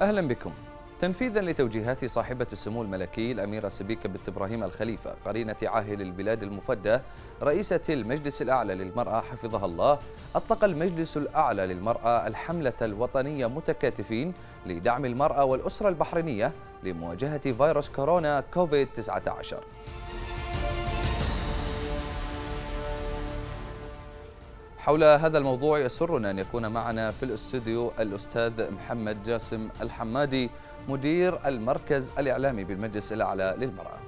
أهلا بكم تنفيذا لتوجيهات صاحبة السمو الملكي الأميرة سبيكة بنت إبراهيم الخليفة قرينة عاهل البلاد المفدى رئيسة المجلس الأعلى للمرأة حفظها الله أطلق المجلس الأعلى للمرأة الحملة الوطنية متكاتفين لدعم المرأة والأسرة البحرينية لمواجهة فيروس كورونا كوفيد-19 حول هذا الموضوع يسرنا أن يكون معنا في الاستوديو الأستاذ محمد جاسم الحمادي مدير المركز الإعلامي بالمجلس الأعلى للمرأة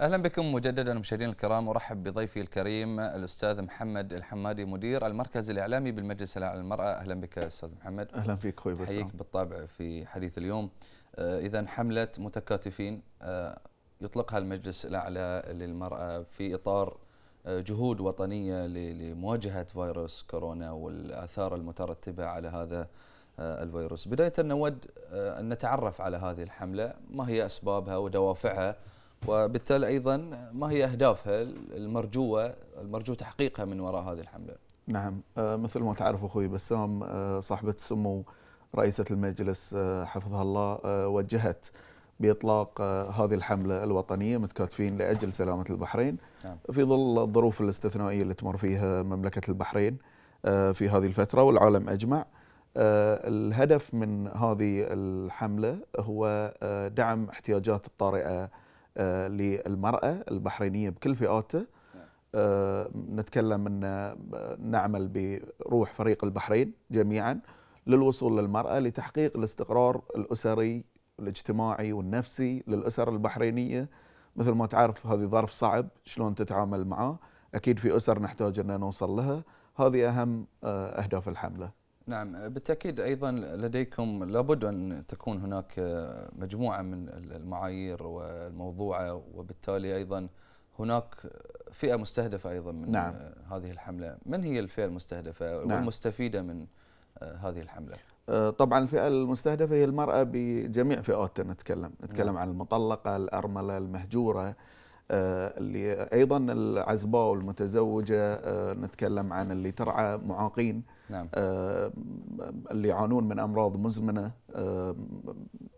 اهلا بكم مجددا مشاهدينا الكرام ارحب بضيفي الكريم الاستاذ محمد الحمادي مدير المركز الاعلامي بالمجلس الاعلى للمراه اهلا بك استاذ محمد اهلا فيك اخوي بسام بالطبع في حديث اليوم آه، اذا حمله متكاتفين آه، يطلقها المجلس الأعلى للمرأة في إطار آه، جهود وطنية لمواجهة فيروس كورونا والآثار المترتبة على هذا آه، الفيروس بداية نود آه، أن نتعرف على هذه الحملة ما هي أسبابها ودوافعها وبالتالي أيضا ما هي أهدافها المرجوة المرجو تحقيقها من وراء هذه الحملة نعم مثل ما تعرف أخوي بسام صاحبة السمو رئيسة المجلس حفظها الله وجهت باطلاق آه، هذه الحمله الوطنيه متكاتفين لاجل سلامه البحرين نعم. في ظل الظروف الاستثنائيه اللي تمر فيها مملكه البحرين آه، في هذه الفتره والعالم اجمع. آه، الهدف من هذه الحمله هو دعم احتياجات الطارئه للمراه البحرينيه بكل فئاته. نعم. نتكلم ان نعمل بروح فريق البحرين جميعا للوصول للمراه لتحقيق الاستقرار الاسري الاجتماعي والنفسي للأسر البحرينية مثل ما تعرف هذه ظرف صعب شلون تتعامل معاه أكيد في أسر نحتاج أن نوصل لها هذه أهم آه، أهداف الحملة نعم بالتأكيد أيضا لديكم لابد أن تكون هناك آه، مجموعة من المعايير والموضوعة وبالتالي أيضا هناك فئة مستهدفة أيضا من نعم. آه، هذه الحملة من هي الفئة المستهدفة نعم. والمستفيدة من هذه الحملة آه، طبعا الفئه المستهدفه هي المراه بجميع فئاتها نتكلم نتكلم نعم. عن المطلقه الارمله المهجوره آه، اللي ايضا العزباء والمتزوجه آه، نتكلم عن اللي ترعى معاقين نعم. اللي يعانون من امراض مزمنه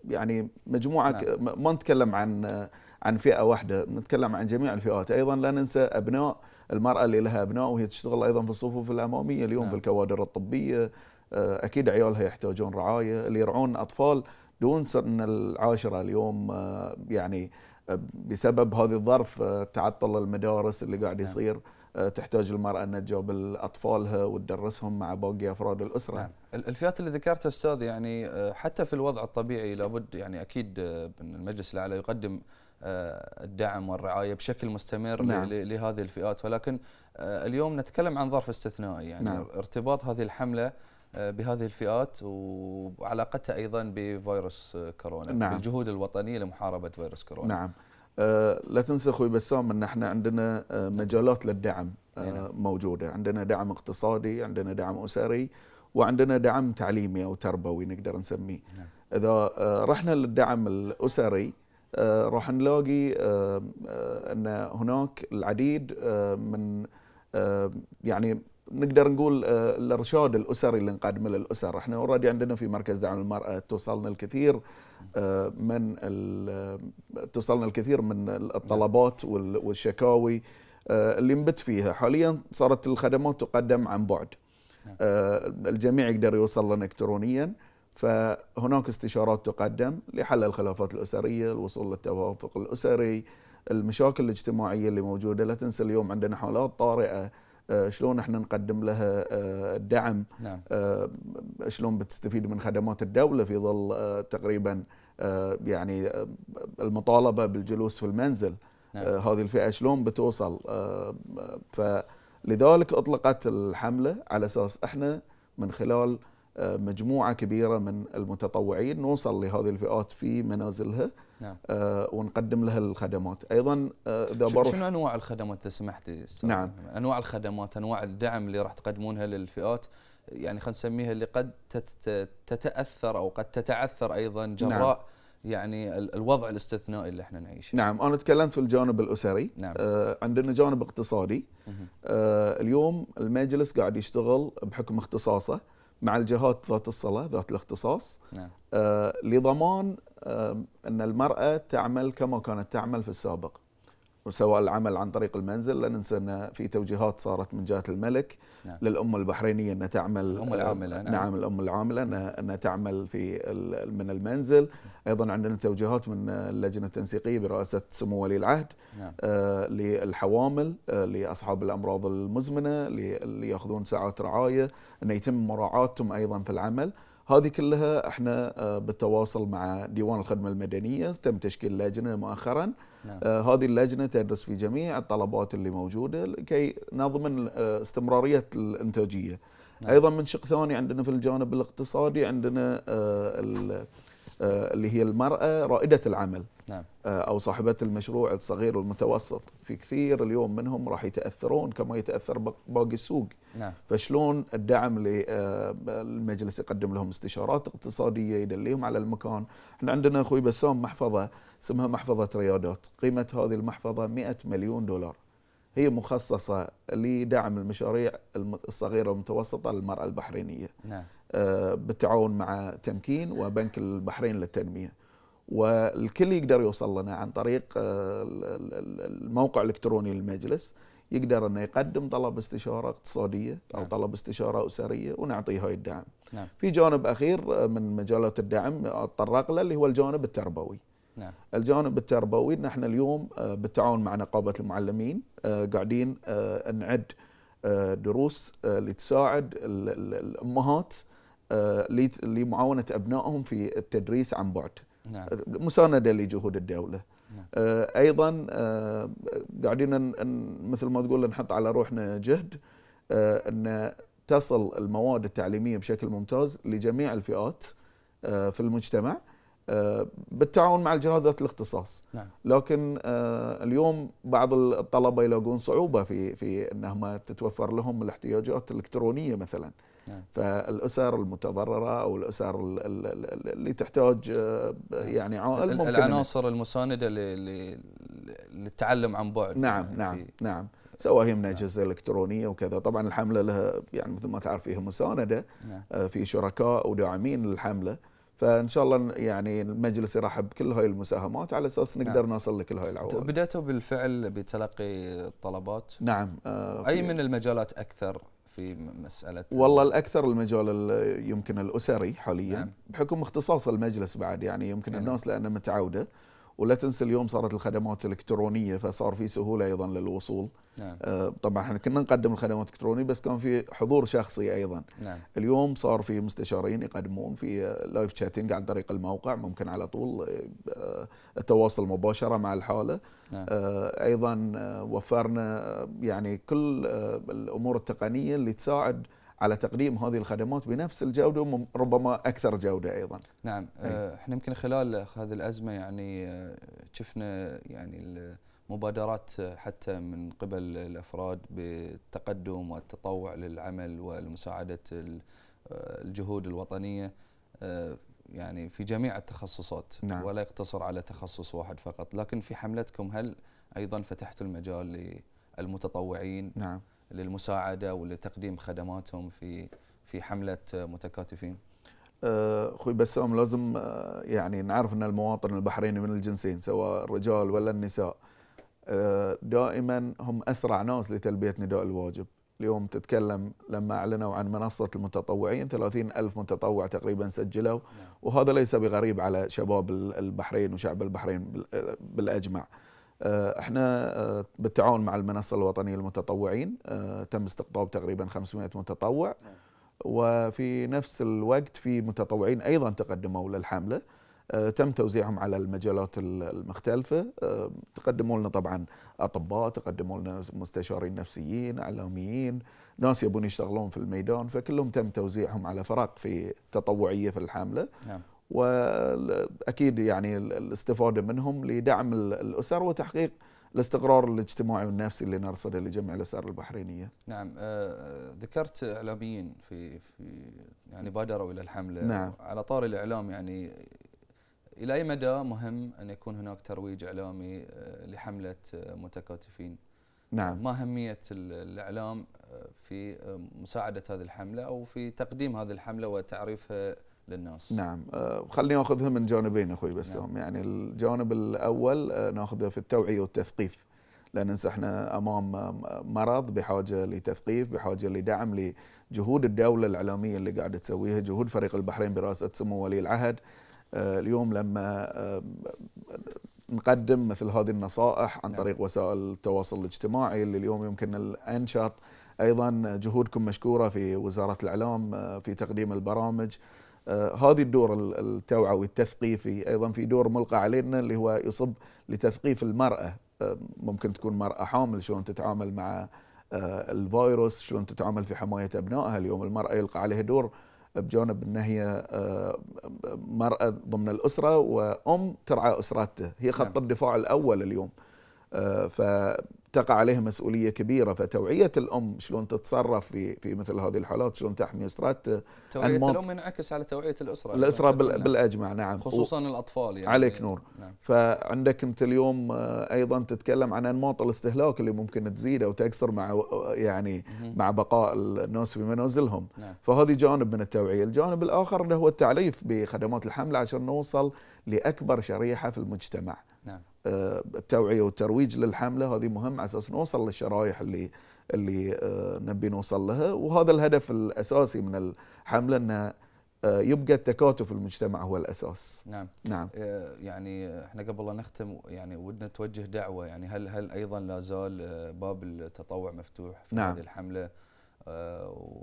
يعني مجموعه نعم. ما نتكلم عن عن فئه واحده نتكلم عن جميع الفئات ايضا لا ننسى ابناء المراه اللي لها ابناء وهي تشتغل ايضا في الصفوف الاماميه اليوم نعم. في الكوادر الطبيه آه، اكيد عيالها يحتاجون رعايه اللي يرعون اطفال دون سن العاشره اليوم آه، يعني آه، بسبب هذا الظرف تعطل المدارس اللي قاعد نعم. يصير تحتاج المراه ان تجاوب اطفالها وتدرسهم مع باقي افراد الاسره. نعم. الفئات اللي ذكرتها استاذ يعني حتى في الوضع الطبيعي لابد يعني اكيد أن المجلس الاعلى يقدم الدعم والرعايه بشكل مستمر نعم. لهذه الفئات ولكن اليوم نتكلم عن ظرف استثنائي يعني نعم. ارتباط هذه الحمله آه، بهذه الفئات وعلاقتها ايضا بفيروس كورونا نعم. بالجهود الوطنيه لمحاربه فيروس كورونا نعم أه لا تنسى اخوي بسام ان احنا عندنا آه، مجالات للدعم أه نعم. موجوده عندنا دعم اقتصادي عندنا دعم اسري وعندنا دعم تعليمي او تربوي نقدر نسميه نعم. اذا آه، رحنا للدعم الاسري راح نلاقي ان هناك العديد من يعني نقدر نقول آه، الارشاد الاسري اللي نقدمه للاسر احنا اوريدي عندنا في مركز دعم المراه توصلنا الكثير آه، من آه، توصلنا الكثير من الطلبات والشكاوي اللي نبت فيها حاليا صارت الخدمات تقدم عن بعد نعم. الجميع يقدر يوصل لنا الكترونيا فهناك استشارات تقدم لحل الخلافات الاسريه الوصول للتوافق الاسري المشاكل الاجتماعيه اللي موجوده لا تنسى اليوم عندنا حالات طارئه آه، شلون احنا نقدم لها آه، الدعم نعم. آه، شلون بتستفيد من خدمات الدوله في ظل تقريبا يعني المطالبه بالجلوس في المنزل نعم. هذه الفئه شلون بتوصل فلذلك اطلقت الحمله على اساس احنا من خلال مجموعه كبيره من المتطوعين نوصل لهذه الفئات في منازلها نعم. آه ونقدم لها الخدمات ايضا آه، اذا بروح شنو انواع الخدمات اذا سمحت نعم انواع الخدمات انواع الدعم اللي راح تقدمونها للفئات يعني خلينا نسميها اللي قد تتاثر او قد تتعثر ايضا نعم. جراء نعم. يعني الوضع الاستثنائي اللي احنا نعيشه نعم انا تكلمت في الجانب الاسري نعم. آه عندنا جانب اقتصادي آه اليوم المجلس قاعد يشتغل بحكم اختصاصه مع الجهات ذات الصلة ذات الاختصاص نعم. آه، لضمان آه، أن المرأة تعمل كما كانت تعمل في السابق وسواء العمل عن طريق المنزل لا ننسى أن في توجيهات صارت من جهة الملك نعم. للأمة البحرينية أن تعمل الأم آه، العاملة نعم, نعم الأم العاملة أن تعمل في من المنزل أيضا عندنا توجيهات من اللجنة التنسيقية برئاسة سمو ولي العهد نعم. آه للحوامل آه لأصحاب الأمراض المزمنة اللي يأخذون ساعات رعاية أن يتم مراعاتهم أيضا في العمل هذه كلها احنا آه، بالتواصل مع ديوان الخدمه المدنيه تم تشكيل لجنه مؤخرا نعم. آه، هذه اللجنه تدرس في جميع الطلبات اللي موجوده لكي نضمن آه، استمراريه الانتاجيه نعم. ايضا من شق ثاني عندنا في الجانب الاقتصادي عندنا اللي هي المراه رائده العمل نعم. آه، أو صاحبات المشروع الصغير والمتوسط في كثير اليوم منهم راح يتأثرون كما يتأثر باقي السوق نعم. فشلون الدعم للمجلس آه، يقدم لهم استشارات اقتصادية يدليهم على المكان احنا عندنا أخوي بسام محفظة اسمها محفظة ريادات قيمة هذه المحفظة 100 مليون دولار هي مخصصة لدعم المشاريع الصغيرة والمتوسطة للمرأة البحرينية نعم. آه، بالتعاون مع تمكين وبنك البحرين للتنمية والكل يقدر يوصل لنا عن طريق آه، الموقع الالكتروني للمجلس يقدر انه يقدم طلب استشاره اقتصاديه او نعم. طلب استشاره اسريه ونعطيه هاي الدعم. نعم. في جانب اخير آه، من مجالات الدعم اتطرق آه، له اللي هو الجانب التربوي. نعم. الجانب التربوي نحن اليوم بالتعاون مع نقابه المعلمين قاعدين نعد دروس لتساعد الامهات لمعاونه ابنائهم في التدريس عن بعد. نعم. مساندة لجهود الدولة نعم. آه، أيضا آه، قاعدين مثل ما تقول نحط على روحنا جهد آه، أن تصل المواد التعليمية بشكل ممتاز لجميع الفئات في المجتمع بالتعاون مع الجهات الاختصاص نعم. لكن اليوم بعض الطلبه يلاقون صعوبه في في انهم تتوفر لهم الاحتياجات الالكترونيه مثلا نعم. فالاسر المتضرره او الاسر اللي تحتاج آه، يعني عائل العناصر المسانده للتعلم عن بعد نعم يعني نعم نعم سواء هي من نعم. اجهزه نعم. الكترونيه وكذا طبعا الحمله لها يعني مثل ما تعرف فيها مسانده نعم. آه، في شركاء وداعمين للحمله فان شاء الله يعني المجلس يرحب بكل هاي المساهمات على اساس نعم. نقدر نعم. نوصل لكل هاي العوائل. بديتوا بالفعل بتلقي الطلبات؟ نعم آه اي من المجالات اكثر في مساله والله الاكثر المجال يمكن الاسري حاليا نعم. بحكم اختصاص المجلس بعد يعني يمكن نعم. الناس لانها متعوده ولا تنسى اليوم صارت الخدمات الالكترونيه فصار في سهوله ايضا للوصول نعم. آه، طبعا احنا كنا نقدم الخدمات الالكترونيه بس كان في حضور شخصي ايضا نعم. اليوم صار في مستشارين يقدمون في لايف آه، شاتنج عن طريق الموقع ممكن على طول آه، التواصل مباشره مع الحاله نعم. ايضا وفرنا يعني كل الامور التقنيه اللي تساعد على تقديم هذه الخدمات بنفس الجوده وربما اكثر جوده ايضا. نعم أي. آه، احنا يمكن خلال هذه الازمه يعني آه، شفنا يعني المبادرات آه، حتى من قبل الافراد بالتقدم والتطوع للعمل ومساعده الجهود الوطنيه يعني في جميع التخصصات نعم. ولا يقتصر على تخصص واحد فقط لكن في حملتكم هل ايضا فتحتوا المجال للمتطوعين نعم للمساعده ولتقديم خدماتهم في في حمله متكاتفين؟ آه، اخوي بسام لازم آه، يعني نعرف ان المواطن البحريني من الجنسين سواء الرجال ولا النساء آه، دائما هم اسرع ناس لتلبيه نداء الواجب اليوم تتكلم لما اعلنوا عن منصه المتطوعين 30 الف متطوع تقريبا سجلوا نعم. وهذا ليس بغريب على شباب البحرين وشعب البحرين بالاجمع آه، احنا آه، بالتعاون مع المنصه الوطنيه للمتطوعين آه، تم استقطاب تقريبا 500 متطوع نعم. وفي نفس الوقت في متطوعين ايضا تقدموا للحمله تم توزيعهم على المجالات المختلفة تقدموا لنا طبعا أطباء تقدموا لنا مستشارين نفسيين إعلاميين ناس يبون يشتغلون في الميدان فكلهم تم توزيعهم على فرق في تطوعية في الحملة نعم. واكيد يعني الاستفاده منهم لدعم الاسر وتحقيق الاستقرار الاجتماعي والنفسي اللي نرصده لجميع الاسر البحرينيه. نعم آه، آه، ذكرت اعلاميين في في يعني بادروا الى الحمله نعم. على طار الاعلام يعني الى اي مدى مهم ان يكون هناك ترويج اعلامي آه، لحمله متكاتفين؟ نعم ما اهميه الاعلام في مساعده هذه الحمله او في تقديم هذه الحمله وتعريفها للناس نعم آه، خليني اخذها من جانبين اخوي بسام نعم. يعني الجانب الاول آه، ناخذه في التوعيه والتثقيف لا ننسى احنا امام آه، مرض بحاجه لتثقيف بحاجه لدعم لجهود الدوله الاعلاميه اللي قاعده تسويها جهود فريق البحرين برئاسه سمو ولي العهد اليوم لما نقدم مثل هذه النصائح عن نعم. طريق وسائل التواصل الاجتماعي اللي اليوم يمكن الانشط ايضا جهودكم مشكوره في وزاره الاعلام في تقديم البرامج آه، هذه الدور التوعوي التثقيفي ايضا في دور ملقى علينا اللي هو يصب لتثقيف المراه آه، ممكن تكون مراه حامل شلون تتعامل مع آه، الفيروس شلون تتعامل في حمايه ابنائها اليوم المراه يلقى عليها دور بجانب ان هي مراه ضمن الاسره وام ترعى اسرتها هي خط نعم. الدفاع الاول اليوم ف تقع عليها مسؤوليه كبيره فتوعيه الام شلون تتصرف في في مثل هذه الحالات شلون تحمي اسرات آه، توعيه الام ينعكس على توعيه الاسره الاسره نعم. بالاجمع نعم خصوصا و... الاطفال يعني عليك نور نعم. فعندك انت اليوم آه، ايضا تتكلم عن انماط الاستهلاك اللي ممكن تزيد او تكسر مع آه، يعني مع بقاء الناس في منازلهم نعم. فهذه جانب من التوعيه الجانب الاخر اللي هو التعريف بخدمات الحمل عشان نوصل لاكبر شريحه في المجتمع نعم. آه، التوعيه والترويج للحمله هذه مهم على اساس نوصل للشرايح اللي اللي آه، نبي نوصل لها وهذا الهدف الاساسي من الحمله انه آه، يبقى التكاتف المجتمع هو الاساس نعم نعم يعني احنا قبل لا نختم يعني ودنا توجه دعوه يعني هل هل ايضا لا زال باب التطوع مفتوح في نعم. هذه الحمله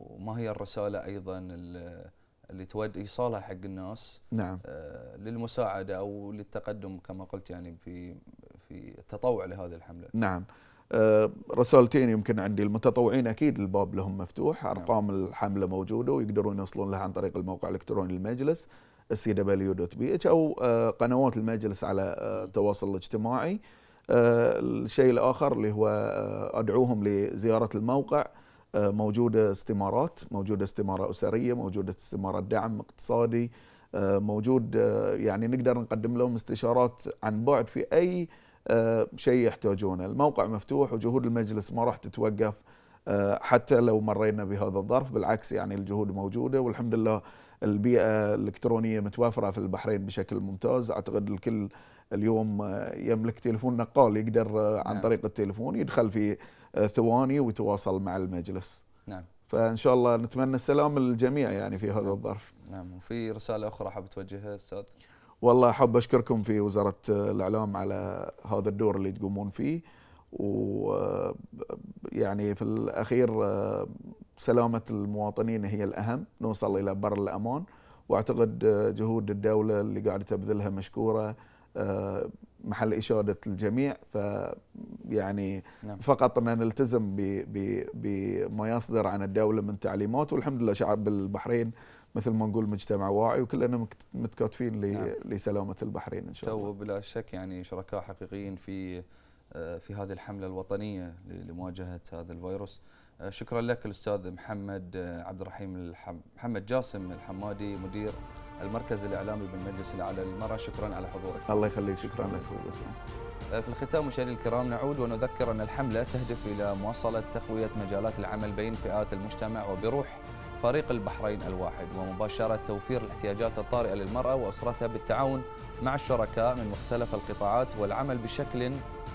وما هي الرساله ايضا اللي تود ايصالها حق الناس نعم آه للمساعده او للتقدم كما قلت يعني في في التطوع لهذه الحمله نعم آه رسالتين يمكن عندي المتطوعين اكيد الباب لهم مفتوح نعم. ارقام نعم. الحمله موجوده ويقدرون يوصلون لها عن طريق الموقع الالكتروني للمجلس سي دبليو دوت بي اتش او آه قنوات المجلس على آه، نعم. التواصل الاجتماعي آه، الشيء الاخر اللي هو آه، ادعوهم لزياره الموقع آه، موجوده استمارات موجوده استماره اسريه موجوده استمارة دعم اقتصادي آه، موجود آه، يعني نقدر نقدم لهم استشارات عن بعد في اي شيء يحتاجونه الموقع مفتوح وجهود المجلس ما راح تتوقف حتى لو مرينا بهذا الظرف بالعكس يعني الجهود موجوده والحمد لله البيئه الالكترونيه متوافره في البحرين بشكل ممتاز اعتقد الكل اليوم يملك تليفون نقال يقدر عن نعم. طريق التليفون يدخل في ثواني وتواصل مع المجلس نعم فان شاء الله نتمنى السلام للجميع يعني في هذا نعم. الظرف نعم وفي رساله اخرى حاب توجهها استاذ والله احب اشكركم في وزاره الاعلام على هذا الدور اللي تقومون فيه و يعني في الاخير سلامه المواطنين هي الاهم نوصل الى بر الامان واعتقد جهود الدوله اللي قاعده تبذلها مشكوره محل إشادة الجميع فيعني نعم. فقط أن نلتزم بما يصدر عن الدولة من تعليمات والحمد لله شعب البحرين مثل ما نقول مجتمع واعي وكلنا متكاتفين نعم. لسلامة البحرين إن شاء الله بلا شك يعني شركاء حقيقيين في آه، في هذه الحملة الوطنية لمواجهة هذا الفيروس آه، شكرا لك الأستاذ محمد آه، عبد الرحيم محمد جاسم الحمادي مدير المركز الإعلامي بالمجلس الأعلى للمرأة شكرا على حضورك الله يخليك شكرا لك آه، في الختام مشاهدينا الكرام نعود ونذكر أن الحملة تهدف إلى مواصلة تقوية مجالات العمل بين فئات المجتمع وبروح فريق البحرين الواحد ومباشرة توفير الاحتياجات الطارئة للمرأة وأسرتها بالتعاون مع الشركاء من مختلف القطاعات والعمل بشكل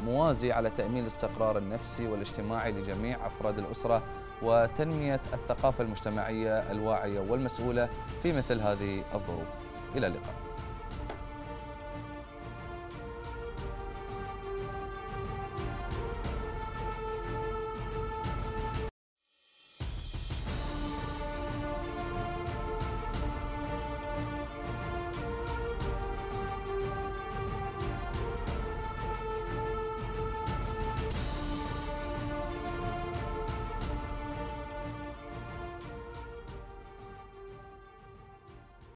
موازي على تأمين الاستقرار النفسي والاجتماعي لجميع أفراد الأسرة وتنمية الثقافة المجتمعية الواعية والمسؤولة في مثل هذه الظروف إلى اللقاء